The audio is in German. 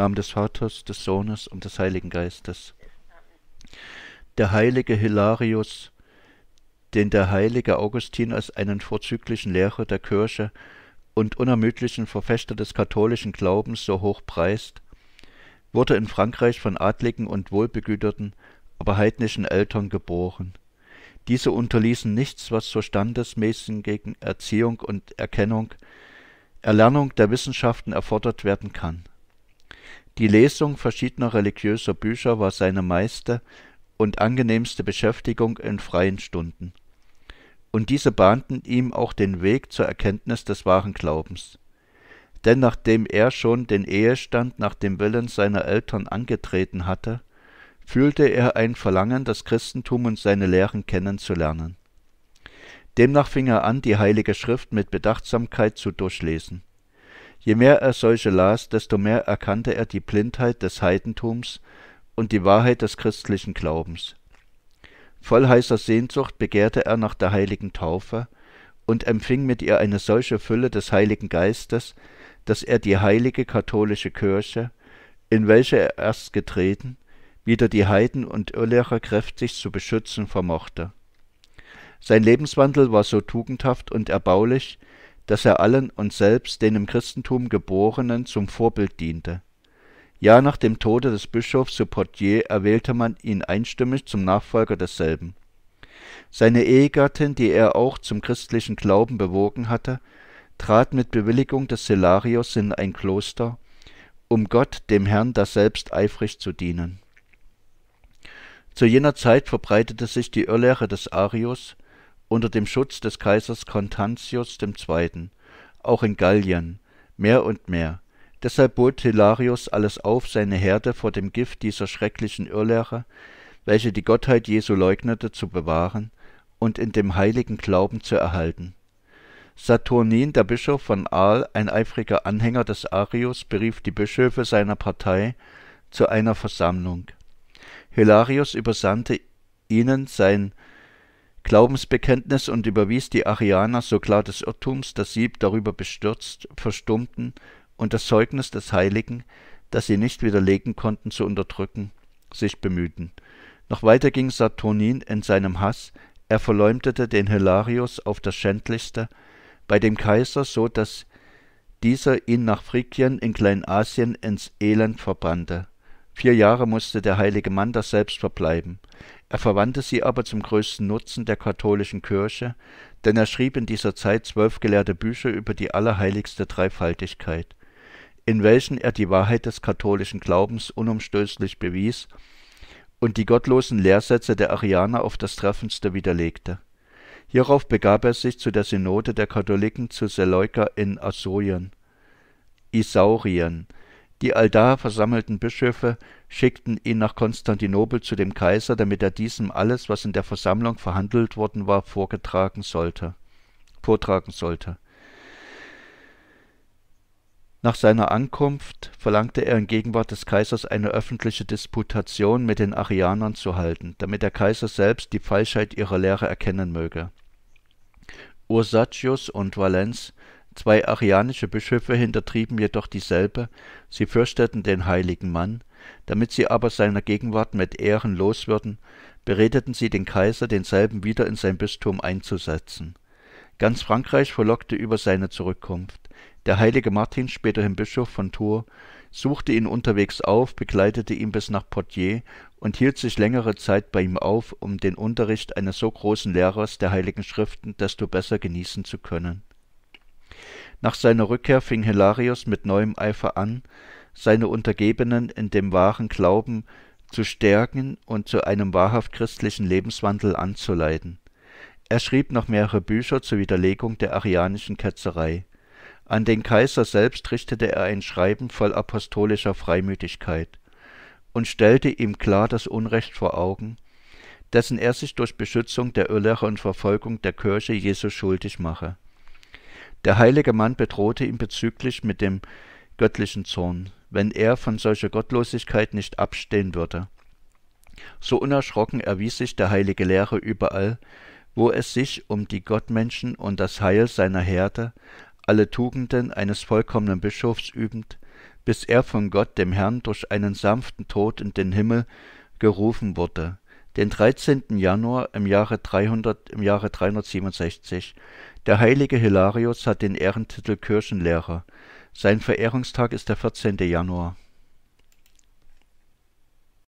Namen des Vaters, des Sohnes und des Heiligen Geistes. Der heilige Hilarius, den der heilige Augustin als einen vorzüglichen Lehrer der Kirche und unermüdlichen Verfechter des katholischen Glaubens so hoch preist, wurde in Frankreich von adligen und wohlbegüterten, aber heidnischen Eltern geboren. Diese unterließen nichts, was zur standesmäßigen Erziehung und Erkennung, Erlernung der Wissenschaften erfordert werden kann. Die Lesung verschiedener religiöser Bücher war seine meiste und angenehmste Beschäftigung in freien Stunden. Und diese bahnten ihm auch den Weg zur Erkenntnis des wahren Glaubens. Denn nachdem er schon den Ehestand nach dem Willen seiner Eltern angetreten hatte, fühlte er ein Verlangen, das Christentum und seine Lehren kennenzulernen. Demnach fing er an, die Heilige Schrift mit Bedachtsamkeit zu durchlesen. Je mehr er solche las, desto mehr erkannte er die Blindheit des Heidentums und die Wahrheit des christlichen Glaubens. Voll heißer Sehnsucht begehrte er nach der heiligen Taufe und empfing mit ihr eine solche Fülle des Heiligen Geistes, dass er die heilige katholische Kirche, in welche er erst getreten, wieder die Heiden und Irrlehrer kräftig zu beschützen vermochte. Sein Lebenswandel war so tugendhaft und erbaulich, dass er allen und selbst den im Christentum Geborenen zum Vorbild diente. Ja, nach dem Tode des Bischofs zu Portier erwählte man ihn einstimmig zum Nachfolger desselben. Seine Ehegattin, die er auch zum christlichen Glauben bewogen hatte, trat mit Bewilligung des Silarius in ein Kloster, um Gott, dem Herrn, daselbst eifrig zu dienen. Zu jener Zeit verbreitete sich die Irrlehre des Arius, unter dem Schutz des Kaisers Konstantius II., auch in Gallien, mehr und mehr. Deshalb bot Hilarius alles auf, seine Herde vor dem Gift dieser schrecklichen Irrlehre, welche die Gottheit Jesu leugnete, zu bewahren und in dem heiligen Glauben zu erhalten. Saturnin, der Bischof von Aal, ein eifriger Anhänger des Arius, berief die Bischöfe seiner Partei zu einer Versammlung. Hilarius übersandte ihnen sein Glaubensbekenntnis und überwies die Arianer so klar des Irrtums, dass sie darüber bestürzt verstummten, und das Zeugnis des Heiligen, das sie nicht widerlegen konnten, zu unterdrücken, sich bemühten. Noch weiter ging Saturnin in seinem Hass, er verleumdete den Hilarius auf das Schändlichste bei dem Kaiser, so dass dieser ihn nach Phrygien in Kleinasien ins Elend verbannte. Vier Jahre musste der heilige Mann das selbst verbleiben. Er verwandte sie aber zum größten Nutzen der katholischen Kirche, denn er schrieb in dieser Zeit zwölf gelehrte Bücher über die allerheiligste Dreifaltigkeit, in welchen er die Wahrheit des katholischen Glaubens unumstößlich bewies und die gottlosen Lehrsätze der Arianer auf das Treffendste widerlegte. Hierauf begab er sich zu der Synode der Katholiken zu Seleuka in Assurien, Isaurien, die allda versammelten Bischöfe schickten ihn nach Konstantinopel zu dem Kaiser, damit er diesem alles, was in der Versammlung verhandelt worden war, vorgetragen sollte, vortragen sollte. Nach seiner Ankunft verlangte er in Gegenwart des Kaisers eine öffentliche Disputation mit den Arianern zu halten, damit der Kaiser selbst die Falschheit ihrer Lehre erkennen möge. Ursatius und Valens Zwei arianische Bischöfe hintertrieben jedoch dieselbe, sie fürchteten den heiligen Mann. Damit sie aber seiner Gegenwart mit Ehren los würden, beredeten sie den Kaiser, denselben wieder in sein Bistum einzusetzen. Ganz Frankreich verlockte über seine Zurückkunft. Der heilige Martin, späterhin Bischof von Tours, suchte ihn unterwegs auf, begleitete ihn bis nach Poitiers und hielt sich längere Zeit bei ihm auf, um den Unterricht eines so großen Lehrers der heiligen Schriften desto besser genießen zu können nach seiner Rückkehr fing Hilarius mit neuem Eifer an, seine Untergebenen in dem wahren Glauben zu stärken und zu einem wahrhaft christlichen Lebenswandel anzuleiten. Er schrieb noch mehrere Bücher zur Widerlegung der arianischen Ketzerei. An den Kaiser selbst richtete er ein Schreiben voll apostolischer Freimütigkeit und stellte ihm klar das Unrecht vor Augen, dessen er sich durch Beschützung der Irrlehrer und Verfolgung der Kirche Jesu schuldig mache der heilige Mann bedrohte ihn bezüglich mit dem göttlichen Zorn, wenn er von solcher Gottlosigkeit nicht abstehen würde. So unerschrocken erwies sich der heilige Lehrer überall, wo es sich um die Gottmenschen und das Heil seiner Herde, alle Tugenden eines vollkommenen Bischofs übend, bis er von Gott dem Herrn durch einen sanften Tod in den Himmel gerufen wurde, den 13. Januar im Jahre 300 im Jahre 367 der heilige Hilarius hat den Ehrentitel Kirchenlehrer. Sein Verehrungstag ist der 14. Januar